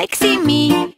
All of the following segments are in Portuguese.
sexy me.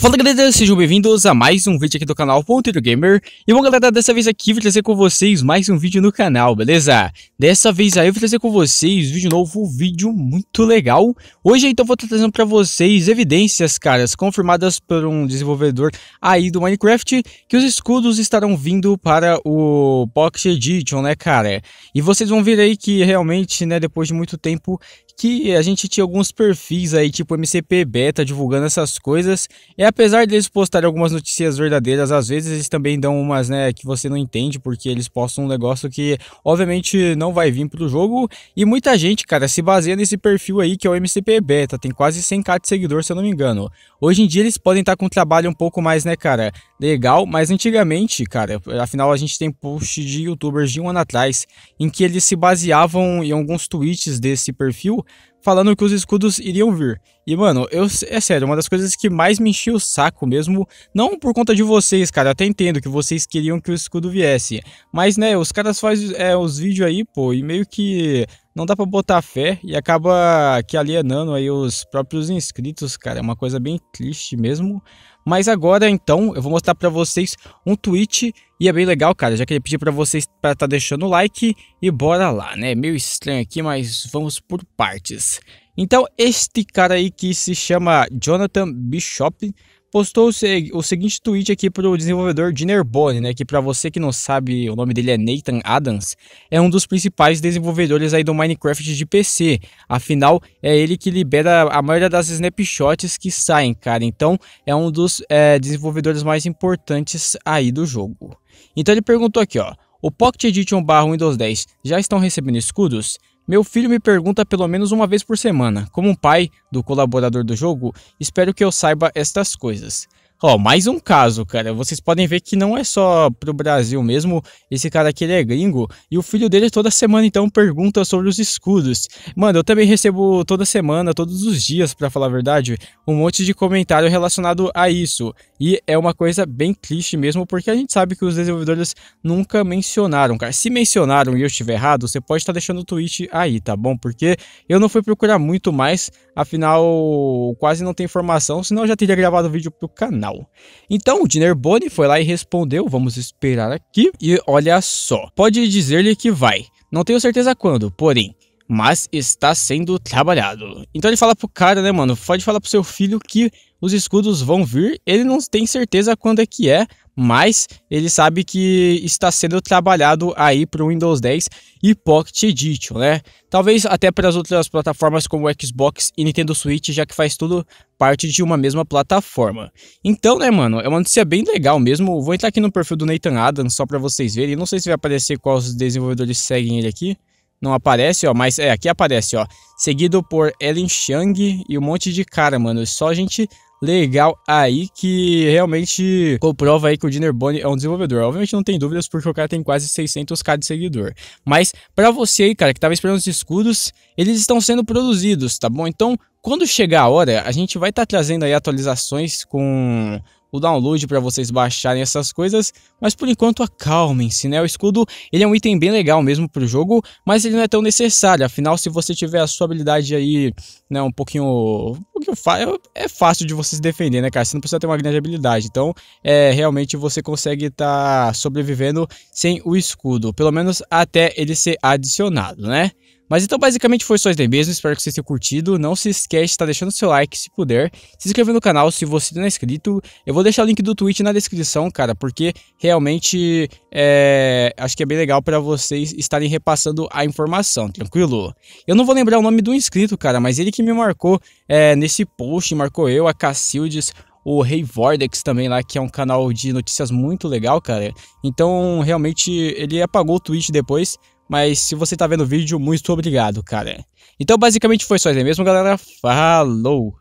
Fala galera, sejam bem-vindos a mais um vídeo aqui do canal Ponteiro Gamer E bom galera, dessa vez aqui vou trazer com vocês mais um vídeo no canal, beleza? Dessa vez aí eu vou trazer com vocês um vídeo novo, um vídeo muito legal Hoje então vou estar trazendo pra vocês evidências, caras, confirmadas por um desenvolvedor aí do Minecraft Que os escudos estarão vindo para o Pocket Edition, né cara? E vocês vão ver aí que realmente, né, depois de muito tempo que a gente tinha alguns perfis aí, tipo MCP Beta, divulgando essas coisas. E apesar deles postarem algumas notícias verdadeiras, às vezes eles também dão umas, né, que você não entende, porque eles postam um negócio que obviamente não vai vir pro jogo. E muita gente, cara, se baseia nesse perfil aí que é o MCP Beta, tem quase 100k de seguidor, se eu não me engano. Hoje em dia eles podem estar com um trabalho um pouco mais, né, cara, legal, mas antigamente, cara, afinal a gente tem post de youtubers de um ano atrás em que eles se baseavam em alguns tweets desse perfil falando que os escudos iriam vir. E, mano, eu, é sério, uma das coisas que mais me enchia o saco mesmo, não por conta de vocês, cara, eu até entendo que vocês queriam que o escudo viesse. Mas, né, os caras fazem é, os vídeos aí, pô, e meio que não dá pra botar fé e acaba que alienando aí os próprios inscritos, cara. É uma coisa bem triste mesmo. Mas agora, então, eu vou mostrar para vocês um tweet e é bem legal, cara. Já queria pedir para vocês para tá deixando o like e bora lá, né? Meio estranho aqui, mas vamos por partes. Então, este cara aí que se chama Jonathan Bishop postou o seguinte tweet aqui para o desenvolvedor Dinnerbone, né, que para você que não sabe, o nome dele é Nathan Adams, é um dos principais desenvolvedores aí do Minecraft de PC. Afinal, é ele que libera a maioria das snapshots que saem, cara. Então, é um dos é, desenvolvedores mais importantes aí do jogo. Então ele perguntou aqui, ó, o Pocket Edition barra Windows 10 já estão recebendo escudos? Meu filho me pergunta pelo menos uma vez por semana. Como um pai do colaborador do jogo, espero que eu saiba estas coisas. Ó, mais um caso, cara. Vocês podem ver que não é só pro Brasil mesmo. Esse cara aqui ele é gringo e o filho dele toda semana então pergunta sobre os escudos. Mano, eu também recebo toda semana, todos os dias, para falar a verdade, um monte de comentário relacionado a isso. E é uma coisa bem triste mesmo, porque a gente sabe que os desenvolvedores nunca mencionaram, cara. Se mencionaram e eu estiver errado, você pode estar tá deixando o tweet aí, tá bom? Porque eu não fui procurar muito mais Afinal, quase não tem informação, senão eu já teria gravado o vídeo pro canal. Então, o Diner Boni foi lá e respondeu, vamos esperar aqui. E olha só, pode dizer-lhe que vai. Não tenho certeza quando, porém, mas está sendo trabalhado. Então ele fala pro cara, né, mano? Pode falar pro seu filho que os escudos vão vir. Ele não tem certeza quando é que é, mas ele sabe que está sendo trabalhado aí pro Windows 10 e Pocket Edition, né? Talvez até para as outras plataformas como Xbox e Nintendo Switch, já que faz tudo parte de uma mesma plataforma. Então, né, mano, é uma notícia bem legal mesmo. Vou entrar aqui no perfil do Nathan Adams só para vocês verem. Não sei se vai aparecer quais desenvolvedores seguem ele aqui não aparece, ó, mas é, aqui aparece, ó. Seguido por Ellen Chang e um monte de cara, mano. Só gente legal aí que realmente comprova aí que o Dinner Bone é um desenvolvedor. Obviamente não tem dúvidas porque o cara tem quase 600k de seguidor. Mas para você aí, cara, que tava esperando os escudos, eles estão sendo produzidos, tá bom? Então, quando chegar a hora, a gente vai estar tá trazendo aí atualizações com o download para vocês baixarem essas coisas, mas por enquanto acalmem-se, né? O escudo, ele é um item bem legal mesmo pro jogo, mas ele não é tão necessário, afinal se você tiver a sua habilidade aí, né, um pouquinho, um pouquinho é fácil de você se defender, né, cara? Você não precisa ter uma grande habilidade, então é realmente você consegue estar tá sobrevivendo sem o escudo, pelo menos até ele ser adicionado, né? Mas então basicamente foi só isso daí mesmo, espero que vocês tenham curtido. Não se esquece de estar tá deixando seu like se puder, se inscrever no canal se você não é inscrito. Eu vou deixar o link do Twitch na descrição, cara, porque realmente é, acho que é bem legal para vocês estarem repassando a informação, tranquilo? Eu não vou lembrar o nome do inscrito, cara, mas ele que me marcou é, nesse post, marcou eu, a Cacildes, o Rei hey Vordex também lá, que é um canal de notícias muito legal, cara. Então, realmente, ele apagou o tweet depois, mas se você tá vendo o vídeo, muito obrigado, cara. Então, basicamente foi só isso aí mesmo, galera. Falou!